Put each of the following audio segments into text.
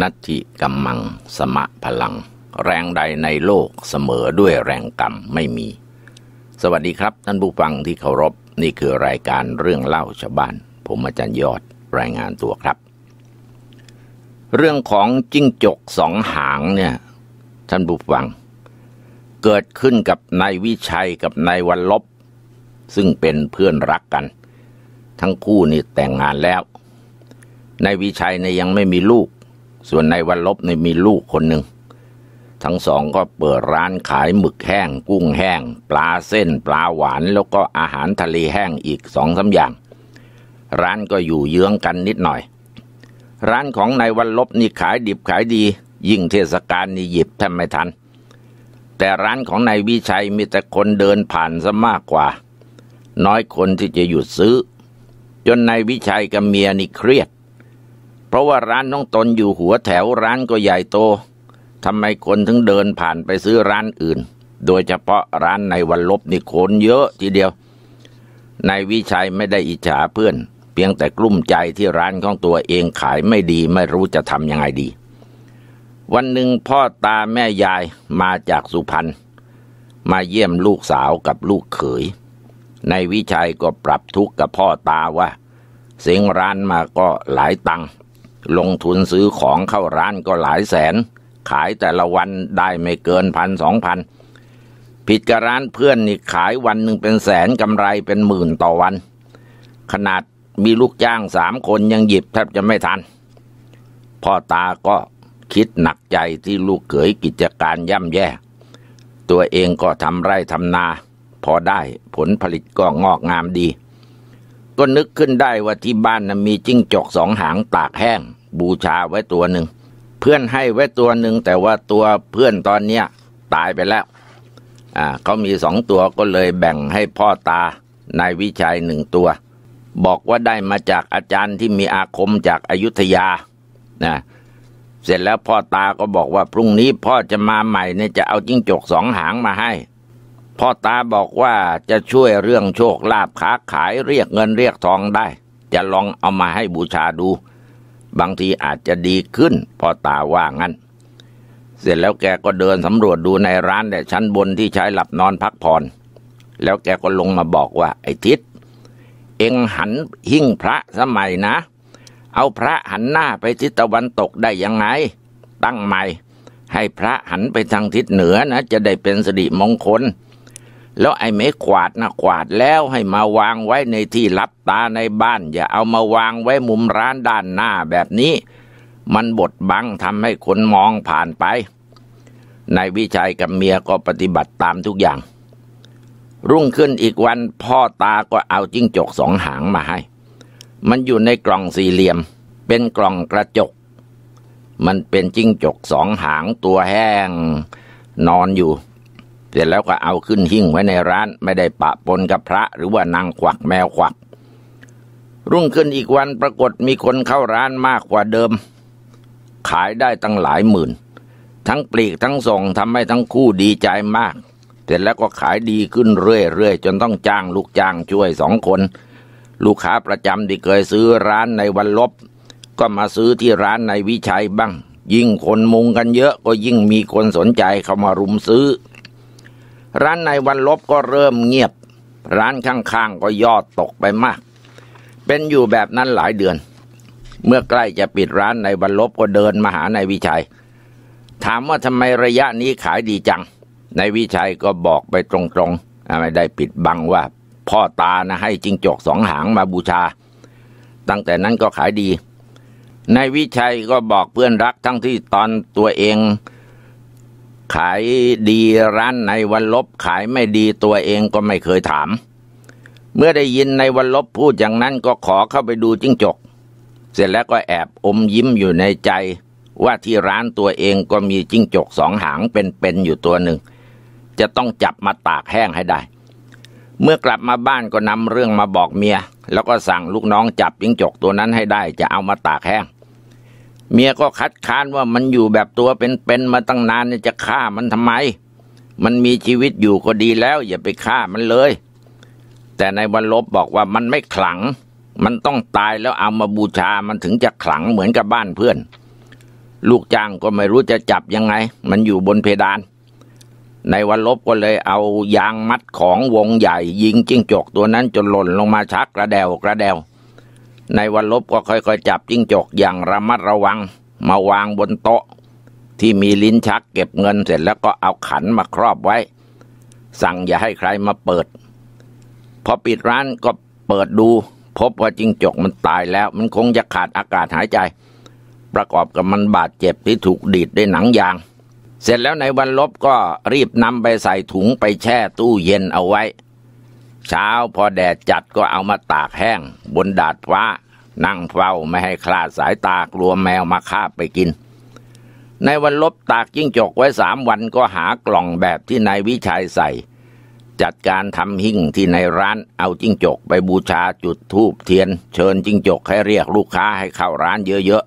นัตถิกัมมังสมะพลัง แรงใดในโลกเสมอด้วยแรงกรรม ไม่มี สวัสดีครับ ท่านผู้ฟังที่เคารพ นี่คือรายการเรื่องเล่าชาวบ้าน ผมอาจารย์ยอดรายงานตัวครับ เรื่องของจิ้งจกสองหางเนี่ยท่านผู้ฟัง เกิดขึ้นกับนายวิชัยกับนายวันลบ ซึ่งเป็นเพื่อนรักกัน ทั้งคู่นี่แต่งงานแล้วนายวิชัยเนี่ยยังไม่มีลูกส่วนในวันลบในมีลูกคนหนึ่ง ทั้งสองก็เปิดร้านขายหมึกแห้ง กุ้งแห้ง ปลาเส้น ปลาหวานแล้วก็อาหารทะเลแห้งอีกสองสาอย่าง ร้านก็อยู่เยื้องกันนิดหน่อย ร้านของนายวันลบนี่ขายดิบขายดี ยิ่งเทศกาลนี่หยิบแทบไม่ทัน แต่ร้านของนายวิชัยมีแต่คนเดินผ่านซะมากกว่า น้อยคนที่จะหยุดซื้อ จนนายวิชัยกับเมียนี่เครียดพราะว่าร้านน้องตนอยู่หัวแถวร้านก็ใหญ่โตทำไมคนถึงเดินผ่านไปซื้อร้านอื่น โดยเฉพาะร้านในวันลบนี่คนเยอะทีเดียวนายวิชัยไม่ได้อิจฉาเพื่อน เพียงแต่กลุ้มใจที่ร้านของตัวเองขายไม่ดีไม่รู้จะทำยังไงดี วันหนึ่งพ่อตาแม่ยายมาจากสุพรรณมาเยี่ยมลูกสาวกับลูกเขยนายวิชัยก็ปรับทุกข์กับพ่อตาว่า เสียงร้านมาก็หลายตังลงทุนซื้อของเข้าร้านก็หลายแสน ขายแต่ละวันได้ไม่เกินพันสองพันผิดกับร้านเพื่อนนี่ขายวันหนึ่งเป็นแสนกำไรเป็นหมื่นต่อวัน ขนาดมีลูกจ้างสามคนยังหยิบแทบจะไม่ทัน พ่อตาก็คิดหนักใจที่ลูกเขยกิจการย่ำแย่ ตัวเองก็ทำไร่ทำนา พอได้ผลผลิตก็งอกงามดีก็นึกขึ้นได้ว่าที่บ้านนะมีจิ้งจกสองหางตากแห้งบูชาไว้ตัวหนึ่ง เพื่อนให้ไว้ตัวหนึ่งแต่ว่าตัวเพื่อนตอนเนี้ยตายไปแล้วอ่าเขามีสองตัวก็เลยแบ่งให้พ่อตานายวิชัยหนึ่งตัว บอกว่าได้มาจากอาจารย์ที่มีอาคมจากอายุทยานะเสร็จแล้วพ่อตา ก็บอกว่าพรุ่งนี้พ่อจะมาใหม่เนี่ยจะเอาจิ้งจกสองหางมาให้พ่อตาบอกว่าจะช่วยเรื่องโชคลาภค้าขาย เรียกเงินเรียกทองได้ จะลองเอามาให้บูชาดู บางทีอาจจะดีขึ้นพ่อตาว่างั้น เสร็จแล้วแกก็เดินสำรวจดูในร้านแต่ชั้นบนที่ใช้หลับนอนพักผ่อน แล้วแกก็ลงมาบอกว่าไอ้ทิศเองหันหิ้งพระสมัยนะ เอาพระหันหน้าไปทิศตะวันตกได้ยังไง ตั้งใหม่ให้พระหันไปทางทิศเหนือนะ จะได้เป็นสิริมงคลแล้วไอ้ไม้กวาดนะกวาดแล้วให้มาวางไว้ในที่ลับตาในบ้าน อย่าเอามาวางไว้มุมร้านด้านหน้าแบบนี้ มันบดบังทำให้คนมองผ่านไปนายวิชัยกับเมียก็ปฏิบัติตามทุกอย่าง รุ่งขึ้นอีกวันพ่อตาก็เอาจิ้งจกสองหางมาให้ มันอยู่ในกล่องสี่เหลี่ยม เป็นกล่องกระจก มันเป็นจิ้งจกสองหางตัวแห้ง นอนอยู่เสร็จแล้วก็เอาขึ้นหิ้งไว้ในร้าน ไม่ได้ปะปนกับพระหรือว่านางควักแมวควักรุ่งขึ้นอีกวันปรากฏมีคนเข้าร้านมากกว่าเดิม ขายได้ตั้งหลายหมื่น ทั้งปลีกทั้งส่งทำให้ทั้งคู่ดีใจมากเสร็จแล้วก็ขายดีขึ้นเรื่อยๆจนต้องจ้างลูกจ้างช่วยสองคน ลูกค้าประจำที่เคยซื้อร้านในวันลบ ก็มาซื้อที่ร้านในวิชัยบ้าง ยิ่งคนมุงกันเยอะก็ยิ่งมีคนสนใจเข้ามารุมซื้อร้านในวันลบก็เริ่มเงียบ ร้านข้างๆก็ยอดตกไปมาก เป็นอยู่แบบนั้นหลายเดือน เมื่อใกล้จะปิดร้านในวันลบก็เดินมาหานายวิชัย ถามว่าทำไมระยะนี้ขายดีจังนายวิชัยก็บอกไปตรงๆไม่ได้ปิดบังว่าพ่อตานะให้จิงจกสองหางมาบูชา ตั้งแต่นั้นก็ขายดีนายวิชัยก็บอกเพื่อนรักทั้งที่ตอนตัวเองขายดีร้านในวันลบขายไม่ดีตัวเองก็ไม่เคยถาม เมื่อได้ยินในวันลบพูดอย่างนั้นก็ขอเข้าไปดูจิ้งจก เสร็จแล้วก็แอบอมยิ้มอยู่ในใจ ว่าที่ร้านตัวเองก็มีจิ้งจกสองหางเป็นๆอยู่ตัวหนึ่ง จะต้องจับมาตากแห้งให้ได้ เมื่อกลับมาบ้านก็นำเรื่องมาบอกเมีย แล้วก็สั่งลูกน้องจับจิ้งจกตัวนั้นให้ได้จะเอามาตากแห้งเมียก็คัดค้านว่ามันอยู่แบบตัวเป็นๆมาตั้งนานจะฆ่ามันทำไม มันมีชีวิตอยู่ก็ดีแล้วอย่าไปฆ่ามันเลย แต่ในวันลบบอกว่ามันไม่ขลัง มันต้องตายแล้วเอามาบูชา มันถึงจะขลังเหมือนกับบ้านเพื่อน ลูกจ้างก็ไม่รู้จะจับยังไง มันอยู่บนเพดาน ในวันลบก็เลยเอายางมัดของวงใหญ่ ยิงจิ้งจกตัวนั้นจนหล่นลงมาชักกระเดวกระเดวในวันลบก็ค่อย ๆ จับจิ้งจกอย่างระมัดระวัง มาวางบนโต๊ะ ที่มีลิ้นชักเก็บเงินเสร็จแล้วก็เอาขันมาครอบไว้ สั่งอย่าให้ใครมาเปิด พอปิดร้านก็เปิดดู พบว่าจิ้งจกมันตายแล้ว มันคงจะขาดอากาศหายใจ ประกอบกับมันบาดเจ็บที่ถูกดีดด้วยหนังยาง เสร็จแล้วในวันลบก็รีบนำไปใส่ถุงไปแช่ตู้เย็นเอาไว้เช้าพอแดดจัดก็เอามาตากแห้ง บนดาดฟ้า นั่งเฝ้าไม่ให้คลาดสายตากลัวแมวมาคาบไปกิน ในวันลบตากจิ้งจกไว้สามวันก็หากล่องแบบที่นายวิชัยใส่ จัดการทำหิ่งที่ในร้านเอาจิ้งจกไปบูชาจุดธูปเทียน เชิญจิ้งจกให้เรียกลูกค้าให้เข้าร้านเยอะ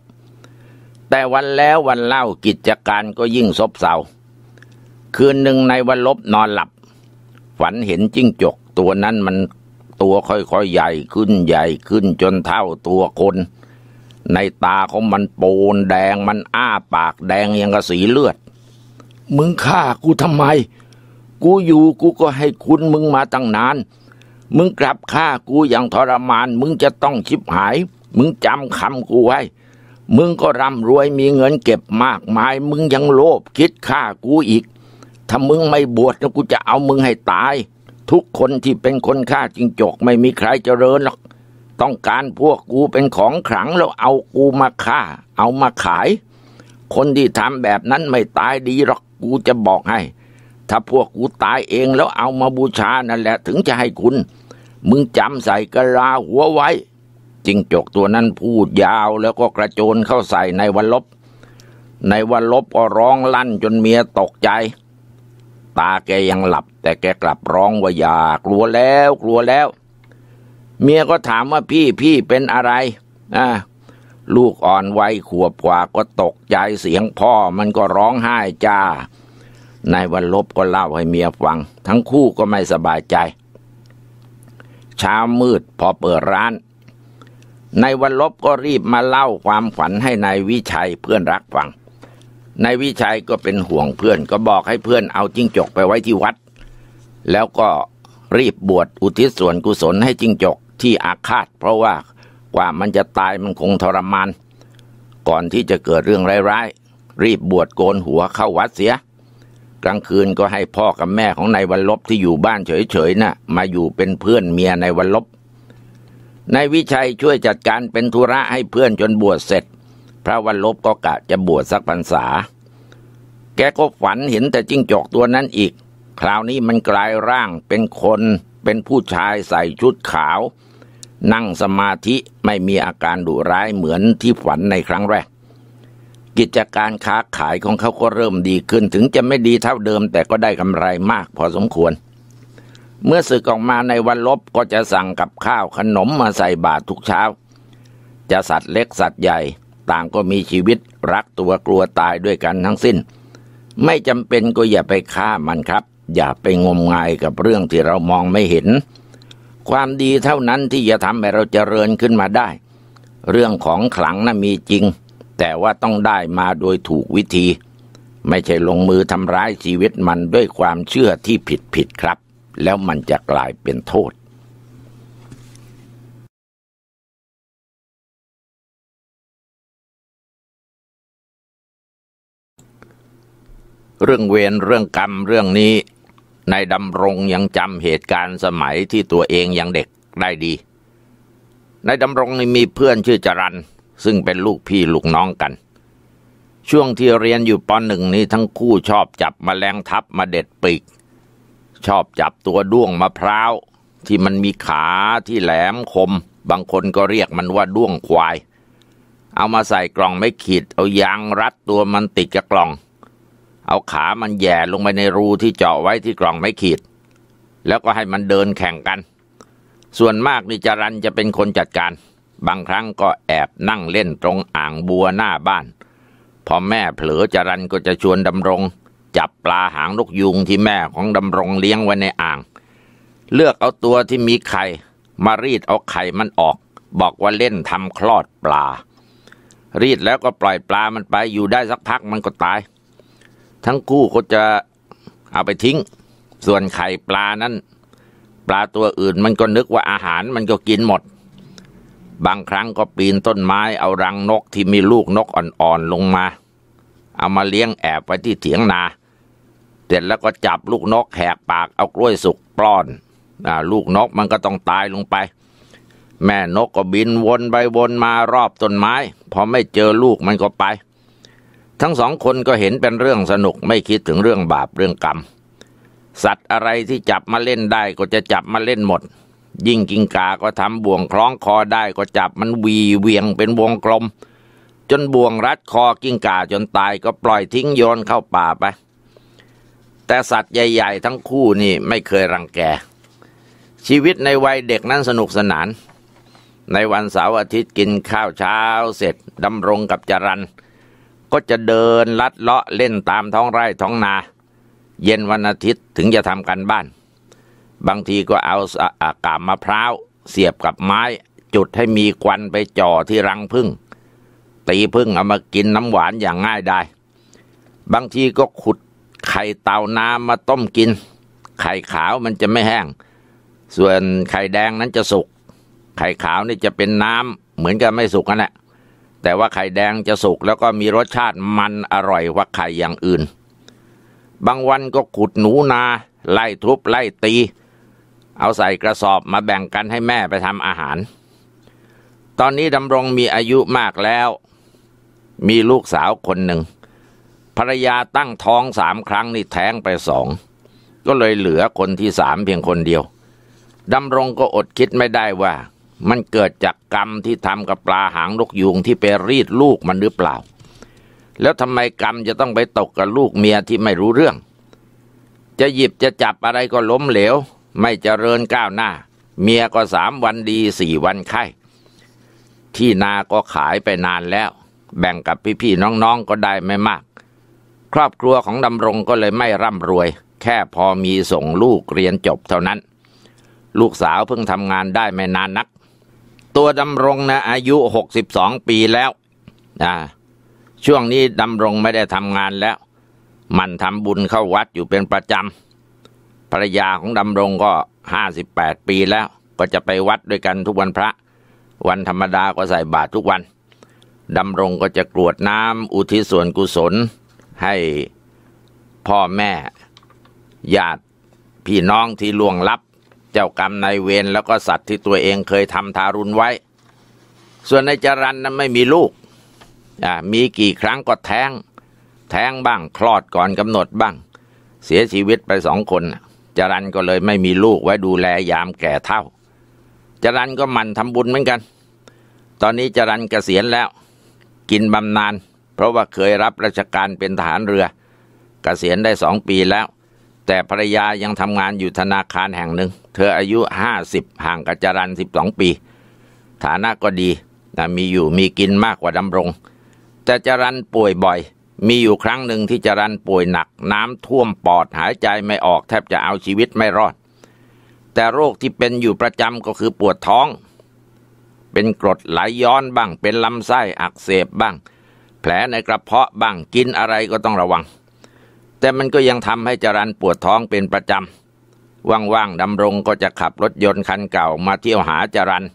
ๆแต่วันแล้ววันเล่ากิจการก็ยิ่งซบเซาคืนหนึ่งในวันลบนอนหลับ ฝันเห็นจิ้งจกตัวนั้นมันตัวค่อยๆใหญ่ขึ้นใหญ่ขึ้นจนเท่าตัวคน ในตาของมันโปนแดง มันอ้าปากแดงยังกระสีเลือด มึงฆ่ากูทำไม กูอยู่กูก็ให้คุณมึงมาตั้งนาน มึงกลับฆ่ากูอย่างทรมาน มึงจะต้องชิบหาย มึงจำคำกูไว้ มึงก็ร่ำรวยมีเงินเก็บมากมาย มึงยังโลภคิดฆ่ากูอีกถ้ามึงไม่บวชกูจะเอามึงให้ตายทุกคนที่เป็นคนฆ่าจิงจกไม่มีใครเจริญหรอกต้องการพวกกูเป็นของขลังแล้วเอากูมาฆ่าเอามาขาย คนที่ทำแบบนั้นไม่ตายดีหรอกกูจะบอกให้ ถ้าพวกกูตายเองแล้วเอามาบูชานั่นแหละถึงจะให้คุณ มึงจำใส่กระลาหัวไว้จิงจกตัวนั้นพูดยาวแล้วก็กระโจนเข้าใส่ในวันลบ ในวันลบก็ร้องลั่นจนเมียตกใจตาแกยังหลับแต่แกกลับร้องว่า อยากกลัวแล้วกลัวแล้ว เมียก็ถามว่าพี่พี่เป็นอะไรอ่าลูกอ่อนวัยขวบกว่าก็ตกใจเสียงพ่อมันก็ร้องไห้จ้านายวันลบก็เล่าให้เมียฟัง ทั้งคู่ก็ไม่สบายใจเช้ามืดพอเปิดร้านนายวันลบก็รีบมาเล่าความฝันให้ในายวิชัยเพื่อนรักฟังนายวิชัยก็เป็นห่วงเพื่อน ก็บอกให้เพื่อนเอาจิ้งจกไปไว้ที่วัด แล้วก็รีบบวชอุทิศส่วนกุศลให้จิ้งจกที่อาฆาตเพราะว่ากว่ามันจะตายมันคงทรมาน ก่อนที่จะเกิดเรื่องร้ายๆ รีบบวชโกนหัวเข้าวัดเสีย กลางคืนก็ให้พ่อกับแม่ของนายวันลบที่อยู่บ้านเฉยๆนะ่ะมาอยู่เป็นเพื่อนเมียนายวันลบนายวิชัยช่วยจัดการเป็นธุระให้เพื่อนจนบวชเสร็จพระวันลบก็กะจะบวชสักพรรษา แกก็ฝันเห็นแต่จิ้งจอกตัวนั้นอีก คราวนี้มันกลายร่างเป็นคน เป็นผู้ชายใส่ชุดขาว นั่งสมาธิไม่มีอาการดุร้ายเหมือนที่ฝันในครั้งแรก กิจการค้าขายของเขาก็เริ่มดีขึ้นถึงจะไม่ดีเท่าเดิมแต่ก็ได้กำไรมากพอสมควร เมื่อสึกออกมาในวันลบก็จะสั่งกับข้าวขนมมาใส่บาตรทุกเช้า จะสัตว์เล็กสัตว์ใหญ่ต่างก็มีชีวิตรักตัวกลัวตายด้วยกันทั้งสิ้น ไม่จำเป็นก็อย่าไปฆ่ามันครับ อย่าไปงมงายกับเรื่องที่เรามองไม่เห็น ความดีเท่านั้นที่จะทำให้เราจเจริญขึ้นมาได้ เรื่องของขลังนะ่ะมีจริงแต่ว่าต้องได้มาโดยถูกวิธี ไม่ใช่ลงมือทำร้ายชีวิตมันด้วยความเชื่อที่ผิดผิดครับ แล้วมันจะกลายเป็นโทษเรื่องเวรเรื่องกรรมเรื่องนี้นายดำรงยังจำเหตุการณ์สมัยที่ตัวเองยังเด็กได้ดีนายดำรงมีเพื่อนชื่อจรัน ซึ่งเป็นลูกพี่ลูกน้องกัน ช่วงที่เรียนอยู่ปหนึ่งนี้ ทั้งคู่ชอบจับมแมลงทับมาเด็ดปีก ชอบจับตัวด้วงมะพร้าวที่มันมีขาที่แหลมคม บางคนก็เรียกมันว่าด้วงควาย เอามาใส่กล่องไม่ขีดเอายางรัดตัวมันติดกับกล่องเอาขามันแย่ลงไปในรูที่เจาะไว้ที่กล่องไม้ขีด แล้วก็ให้มันเดินแข่งกัน ส่วนมากนิจรันจะเป็นคนจัดการ บางครั้งก็แอบนั่งเล่นตรงอ่างบัวหน้าบ้าน พอแม่เผลอจรันก็จะชวนดำรง จับปลาหางลูกยุงที่แม่ของดำรงเลี้ยงไว้ในอ่าง เลือกเอาตัวที่มีไข่มารีดเอาไข่มันออก บอกว่าเล่นทำคลอดปลา รีดแล้วก็ปล่อยปลามันไปอยู่ได้สักพักมันก็ตายทั้งคู่ก็จะเอาไปทิ้งส่วนไข่ปลานั้นปลาตัวอื่นมันก็นึกว่าอาหารมันก็กินหมด บางครั้งก็ปีนต้นไม้เอารังนกที่มีลูกนกอ่อนๆลงมาเอามาเลี้ยงแอบไว้ที่เถียงนา เสร็จแล้วก็จับลูกนก แหกปากเอากล้วยสุกปล้อนอลูกนกมันก็ต้องตายลงไป แม่นกก็บินวนไปวนมารอบต้นไม้พอไม่เจอลูกมันก็ไปทั้งสองคนก็เห็นเป็นเรื่องสนุกไม่คิดถึงเรื่องบาปเรื่องกรรม สัตว์อะไรที่จับมาเล่นได้ก็จะจับมาเล่นหมด ยิ่งกิงกาก็ทำบ่วงคล้องคอได้ก็จับมันวีเวียงเป็นวงกลม จนบ่วงรัดคอกิ้งกาจนตาย ก็ปล่อยทิ้งโยนเข้าป่าไป แต่สัตว์ใหญ่ ๆ ทั้งคู่นี่ไม่เคยรังแกชีวิตในวัยเด็กนั้นสนุกสนาน ในวันเสาร์อาทิตย์กินข้าวเช้า เสร็จดำรงกับจรันก็จะเดินลัดเลาะเล่นตามท้องไร่ท้องนา เย็นวันอาทิตย์ถึงจะทำกันบ้าน บางทีก็เอากาศมะพร้าวเสียบกับไม้จุดให้มีควันไปจ่อที่รังพึ่งตีพึ่งเอามากินน้ำหวานอย่างง่ายได้บางทีก็ขุดไข่เต่าน้ำมาต้มกิน ไข่ขาวมันจะไม่แห้ง ส่วนไข่แดงนั้นจะสุกไข่ขาวนี่จะเป็นน้ำเหมือนกับไม่สุกนั่นแหละแต่ว่าไข่แดงจะสุกแล้วก็มีรสชาติมันอร่อยกว่าไข่อย่างอื่น บางวันก็ขุดหนูนา ไล่ทุบไล่ตี เอาใส่กระสอบมาแบ่งกันให้แม่ไปทำอาหาร ตอนนี้ดำรงมีอายุมากแล้ว มีลูกสาวคนหนึ่งภรรยาตั้งท้องสามครั้งนี่แท้งไปสอง ก็เลยเหลือคนที่สามเพียงคนเดียว ดำรงก็อดคิดไม่ได้ว่ามันเกิดจากกรรมที่ทำกับปลาหางนกยุงที่ไปรีดลูกมันหรือเปล่า แล้วทำไมกรรมจะต้องไปตกกับลูกเมียที่ไม่รู้เรื่อง จะหยิบจะจับอะไรก็ล้มเหลว ไม่เจริญก้าวหน้า เมียก็สามวันดีสี่วันไข้ที่นาก็ขายไปนานแล้ว แบ่งกับพี่ๆน้องๆก็ได้ไม่มาก ครอบครัวของดำรงก็เลยไม่ร่ำรวย แค่พอมีส่งลูกเรียนจบเท่านั้น ลูกสาวเพิ่งทำงานได้ไม่นานนักตัวดำรงนะอายุหกสิบสองปีแล้วนะช่วงนี้ดำรงไม่ได้ทำงานแล้ว มันทำบุญเข้าวัดอยู่เป็นประจำภรรยาของดำรงก็ห้าสิบแปดปีแล้วก็จะไปวัดด้วยกันทุกวันพระวันธรรมดาก็ใส่บาตรทุกวัน ดำรงก็จะกรวดน้ำอุทิศส่วนกุศลให้พ่อแม่ญาติพี่น้องที่ล่วงลับเจ้ากรรมนายเวรแล้วก็สัตว์ที่ตัวเองเคยทำทารุณไว้ ส่วนนายจรันนั้นไม่มีลูกมีกี่ครั้งก็แทงแทงบ้าง คลอดก่อนกำหนดบ้าง เสียชีวิตไปสองคน จรันก็เลยไม่มีลูกไว้ดูแลยามแก่ เท่าจรันก็มันทำบุญเหมือนกัน ตอนนี้จรันเกษียณแล้วกินบำนาญเพราะว่าเคยรับราชการเป็นทหารเรือ เกษียณได้สองปีแล้วแต่ภรรยายังทำงานอยู่ธนาคารแห่งหนึ่ง เธออายุห้าสิบห่างกับจรันสิบสองปี ฐานะก็ดีต่มีอยู่มีกินมากกว่าดำรง แต่จรันป่วยบ่อย มีอยู่ครั้งหนึ่งที่จรันป่วยหนัก น้ำท่วมปอดหายใจไม่ออกแทบจะเอาชีวิตไม่รอด แต่โรคที่เป็นอยู่ประจำก็คือปวดท้อง เป็นกรดไหลยย้อนบ้าง เป็นลำไส้อักเสบบ้าง แผลในกระเพาะบ้างกินอะไรก็ต้องระวังแต่มันก็ยังทำให้จรันปวดท้องเป็นประจำว่างๆดำรงก็จะขับรถยนต์คันเก่ามาเที่ยวหาจรัน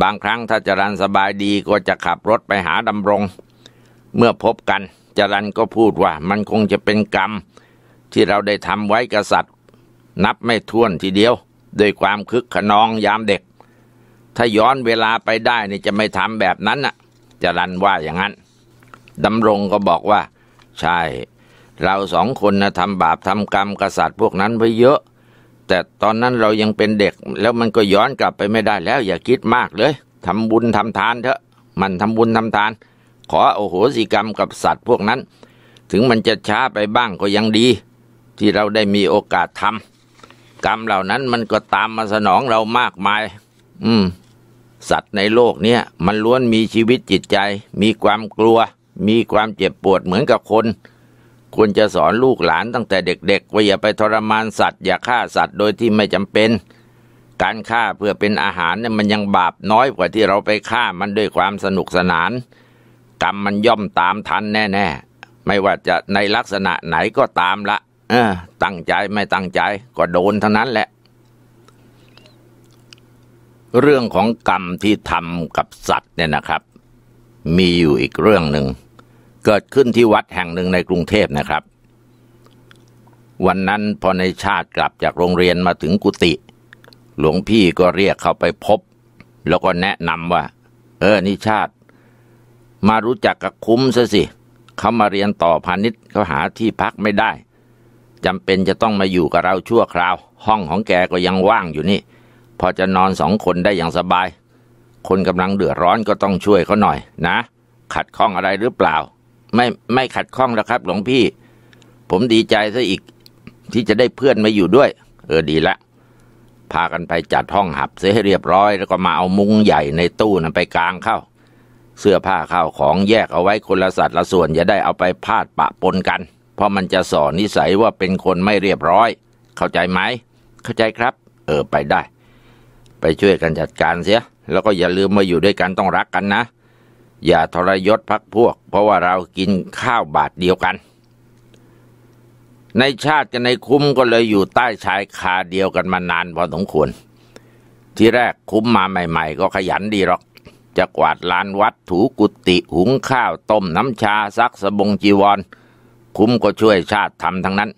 บางครั้งถ้าจรันสบายดีก็จะขับรถไปหาดำรง เมื่อพบกัน จรันก็พูดว่า มันคงจะเป็นกรรมที่เราได้ทำไว้กษัตริย์ นับไม่ถ้วนทีเดียว ด้วยความคึกขนองยามเด็ก ถ้าย้อนเวลาไปได้นี่จะไม่ทำแบบนั้นน่ะจรันว่าอย่างนั้นดำรงก็บอกว่า ใช่เราสองคนนะทำบาปทำกรรมกษัตริย์พวกนั้นไปเยอะ แต่ตอนนั้นเรายังเป็นเด็ก แล้วมันก็ย้อนกลับไปไม่ได้แล้วอย่าคิดมากเลย ทำบุญทำทานเถอะ มันทำบุญทำทาน ขอโอโหสิกรรมกับสัตว์พวกนั้น ถึงมันจะช้าไปบ้างก็ยังดี ที่เราได้มีโอกาสทำ กรรมเหล่านั้นมันก็ตามมาสนองเรามากมาย อืม สัตว์ในโลกเนี้ยมันล้วนมีชีวิตจิตใจ มีความกลัว มีความเจ็บปวดเหมือนกับคนควรจะสอนลูกหลานตั้งแต่เด็ก ๆ ว่าอย่าไปทรมานสัตว์อย่าฆ่าสัตว์โดยที่ไม่จำเป็น การฆ่าเพื่อเป็นอาหารเนี่ยมันยังบาปน้อยกว่าที่เราไปฆ่ามันด้วยความสนุกสนาน กรรมมันย่อมตามทันแน่ๆไม่ว่าจะในลักษณะไหนก็ตามละ เออตั้งใจไม่ตั้งใจ ก็โดนเท่านั้นแหละ เรื่องของกรรมที่ทำกับสัตว์เนี่ยนะครับ มีอยู่อีกเรื่องหนึ่งเกิดขึ้นที่วัดแห่งหนึ่งในกรุงเทพนะครับ วันนั้นพอในชาติ กลับจากโรงเรียนมาถึงกุฏิหลวงพี่ก็เรียกเขาไปพบ แล้วก็แนะนำว่า เออนิชาติ มารู้จักกับคุ้มซะสิ เขามาเรียนต่อพาณิชย์เขาหาที่พักไม่ได้จำเป็นจะต้องมาอยู่กับเราชั่วคราว ห้องของแกก็ยังว่างอยู่นี่ พอจะนอนสองคนได้อย่างสบาย คนกำลังเดือดร้อนก็ต้องช่วยเขาหน่อยนะ ขัดข้องอะไรหรือเปล่าไม่ไม่ขัดข้องแล้วครับ หลวงพี่ ผมดีใจซะอีกที่จะได้เพื่อนมาอยู่ด้วย เออดีละพากันไปจัดห้องหับ เสียให้เรียบร้อยแล้วก็มาเอามุ้งใหญ่ในตู้นั้นไปกลางเข้า เสื้อผ้าข้าวของแยกเอาไว้คนละสัดละส่วน อย่าได้เอาไปพาดปะปนกัน เพราะมันจะสอนนิสัยว่าเป็นคนไม่เรียบร้อย เข้าใจไหมเข้าใจครับ เออไปได้ ไปช่วยกันจัดการเสีย แล้วก็อย่าลืมมาอยู่ด้วยกันต้องรักกันนะอย่าทรยศพักพวก เพราะว่าเรากินข้าวบาทเดียวกัน ในชาติกับในคุ้มก็เลยอยู่ใต้ชายคาเดียวกันมานานพอสมควร ที่แรกคุ้มมาใหม่ ๆ ก็ขยันดีหรอก จะกวาดลานวัดถูกุฏิหุงข้าวต้มน้ำชาซักสบงจีวร คุ้มก็ช่วยชาติทำทั้งนั้น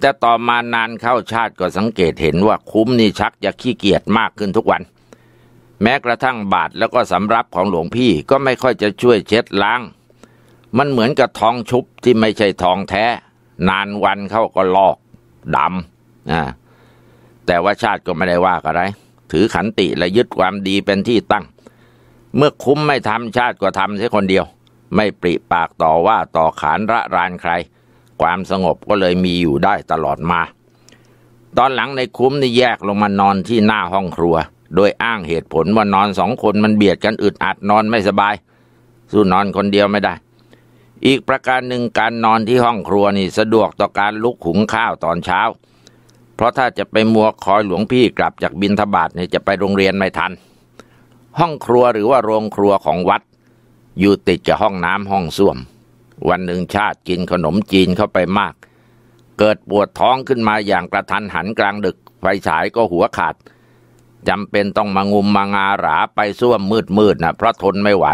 แต่ต่อมานานเข้าชาติก็สังเกตเห็นว่าคุ้มนี่ชักจะขี้เกียจมากขึ้นทุกวันแม้กระทั่งบาทแล้วก็สำรับของหลวงพี่ ก็ไม่ค่อยจะช่วยเช็ดล้าง มันเหมือนกับทองชุบที่ไม่ใช่ทองแท้ นานวันเขาก็ลอกดำนะแต่ว่าชาติก็ไม่ได้ว่าอะไร ถือขันติและยึดความดีเป็นที่ตั้ง เมื่อคุ้มไม่ทำชาติก็ทำแค่คนเดียว ไม่ปริปากต่อว่าต่อขานระรานใคร ความสงบก็เลยมีอยู่ได้ตลอดมา ตอนหลังในคุ้มนี่แยกลงมานอนที่หน้าห้องครัวโดยอ้างเหตุผลว่านอนสองคนมันเบียดกันอึดอัดนอนไม่สบาย สู้นอนคนเดียวไม่ได้ อีกประการหนึ่งการนอนที่ห้องครัวนี่สะดวกต่อการลุกหุงข้าวตอนเช้า เพราะถ้าจะไปมัวคอยหลวงพี่กลับจากบินทบาทเนี่ยจะไปโรงเรียนไม่ทัน ห้องครัวหรือว่าโรงครัวของวัด อยู่ติดกับห้องน้ำห้องส้วม วันหนึ่งชาติกินขนมจีนเข้าไปมาก เกิดปวดท้องขึ้นมาอย่างกระทันหันกลางดึกไฟฉายก็หัวขาดจำเป็นต้องมางุมมางาหราไปส้วมมืดมืดนะเพราะทนไม่ไหว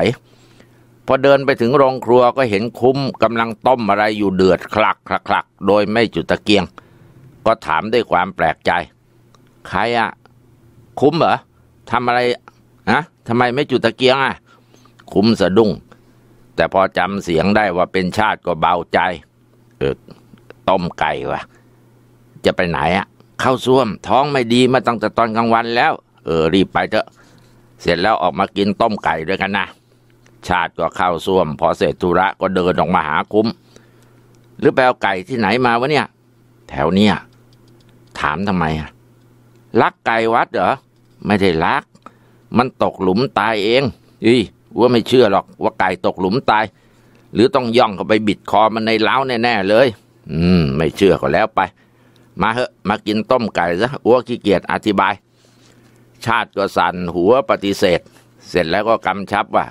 พอเดินไปถึงโรงครัวก็เห็นคุ้มกำลังต้มอะไรอยู่เดือดคลักคลักคลักโดยไม่จุดตะเกียง ก็ถามด้วยความแปลกใจ ใครอะคุ้มเหรอทำอะไร ฮะทำไมไม่จุดตะเกียงอะคุ้มสะดุ้ง แต่พอจำเสียงได้ว่าเป็นชาติก็เบาใจ เออต้มไก่วะจะไปไหนอะข้าซ่วมท้องไม่ดีมาตั้งแต่ตอนกลางวันแล้ว เออ รีบไปเถอะ เสร็จแล้วออกมากินต้มไก่ด้วยกันนะชาติก็เข้าซ่วมพอเสร็จธุระ ก็เดินออกมาหาคุ้ม หรือไปเอาไก่ที่ไหนมาวะเนี่ย แถวเนี้ยถามทำไมอะลักไก่วัดเหรอ ไม่ได้ลัก มันตกหลุมตายเองอีว่าไม่เชื่อหรอกว่าไก่ตกหลุมตาย หรือต้องย่องเข้าไปบิดคอมันในเล้าแน่ๆเลย อืมไม่เชื่อก็แล้วไปมาเหอะมากินต้มไก่ซะอ้วกขี้เกียจอธิบาย ชาติก็สั่นหัวปฏิเสธ เสร็จแล้วก็กำชับว่า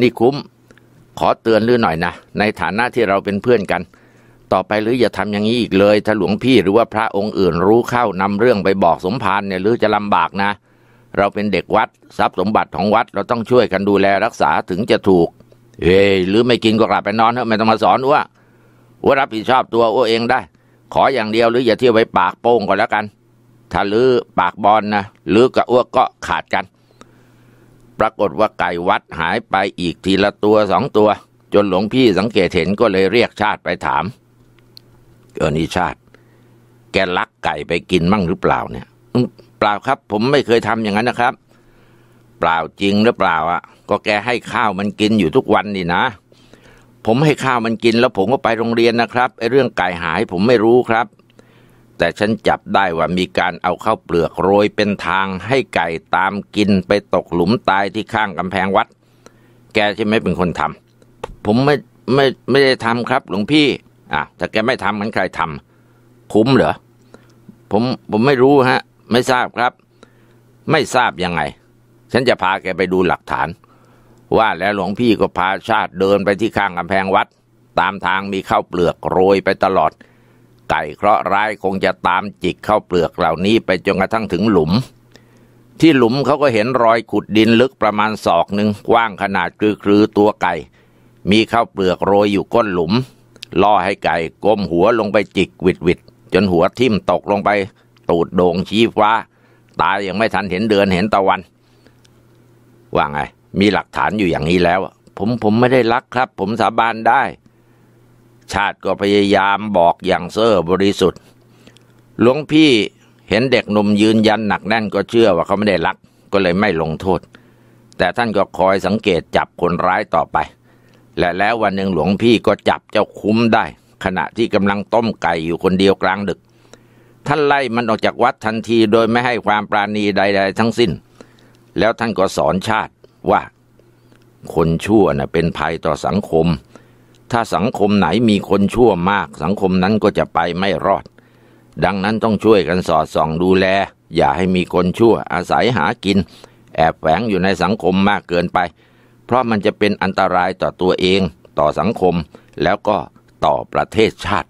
นี่คุ้มขอเตือนลือหน่อยนะ ในฐานะที่เราเป็นเพื่อนกัน ต่อไปหรืออย่าทำอย่างนี้อีกเลย ถ้าหลวงพี่หรือว่าพระองค์อื่นรู้เข้านำเรื่องไปบอกสมภารเนี่ย หรือจะลำบากนะ เราเป็นเด็กวัดทรัพย์สมบัติของวัดเราต้องช่วยกันดูแลรักษาถึงจะถูก เฮ้ยหรือไม่กินก็กลับไปนอนเถอะไม่ต้องมาสอนว่าว่ารับผิดชอบตัวอ้วเองได้ขออย่างเดียวหรืออย่าเที่ยวไปปากโป้งก่อนแล้วกัน ถ้าลือปากบอลนะลือกับอ้วกก็ขาดกัน ปรากฏว่าไก่วัดหายไปอีกทีละตัวสองตัว จนหลวงพี่สังเกตเห็นก็เลยเรียกชาติไปถามเออนี่ชาติ แกลักไก่ไปกินมั่งหรือเปล่าเนี่ยเปล่าครับ ผมไม่เคยทำอย่างนั้นนะครับเปล่าจริงหรือเปล่าอ่ะก็แกให้ข้าวมันกินอยู่ทุกวันนี่นะผมให้ข้าวมันกินแล้วผมก็ไปโรงเรียนนะครับไอเรื่องไก่หายผมไม่รู้ครับ แต่ฉันจับได้ว่ามีการเอาเข้าวเปลือกโรย เป็นทางให้ไก่ตามกินไปตกหลุมตายที่ข้างกำแพงวัด แกใช่ไหมเป็นคนทำผมไม่ ไม่ไม่ได้ทำครับ หลวงพี่ อ่ะถ้าแกไม่ทำมันใครทำคุ้มเหรอ ผมผมไม่รู้ฮะไม่ทราบครับ ไม่ทราบยังไง ฉันจะพาแกไปดูหลักฐานว่าแล้วหลวงพี่ก็พาชาติเดินไปที่ข้างกำแพงวัด ตามทางมีข้าวเปลือกโรยไปตลอด ไก่เคราะร้ายคงจะตามจิกข้าวเปลือกเหล่านี้ไปจนกระทั่งถึงหลุม ที่หลุมเขาก็เห็นรอยขุดดินลึกประมาณศอกหนึ่งกว้างขนาดคลือๆตัวไก่ มีข้าวเปลือกโรยอยู่ก้นหลุมล่อให้ไก่ ก้มหัวลงไปจิกวิดวิดจนหัวทิ่มตกลงไป ตูดโด่งชี้ฟ้าตายยังไม่ทันเห็นเดือนเห็นตะวันว่าไงมีหลักฐานอยู่อย่างนี้แล้ว ผมผมไม่ได้รักครับ ผมสาบานได้ ชาติก็พยายามบอกอย่างเซอร์บริสุทธิ์ หลวงพี่เห็นเด็กหนุ่มยืนยันหนักแน่นก็เชื่อว่าเขาไม่ได้รัก ก็เลยไม่ลงโทษ แต่ท่านก็คอยสังเกตจับคนร้ายต่อไป และแล้ววันหนึ่งหลวงพี่ก็จับเจ้าคุ้มได้ ขณะที่กำลังต้มไก่อยู่คนเดียวกลางดึก ท่านไล่มันออกจากวัดทันทีโดยไม่ให้ความปราณีใด ๆ ทั้งสิ้น แล้วท่านก็สอนชาติว่าคนชั่วนะ่ะเป็นภัยต่อสังคม ถ้าสังคมไหนมีคนชั่วมากสังคมนั้นก็จะไปไม่รอด ดังนั้นต้องช่วยกันสอดส่องดูแล อย่าให้มีคนชั่วอาศัยหากิน แอบแฝงอยู่ในสังคมมากเกินไป เพราะมันจะเป็นอันตรายต่อตัวเองต่อสังคมแล้วก็ต่อประเทศชาติ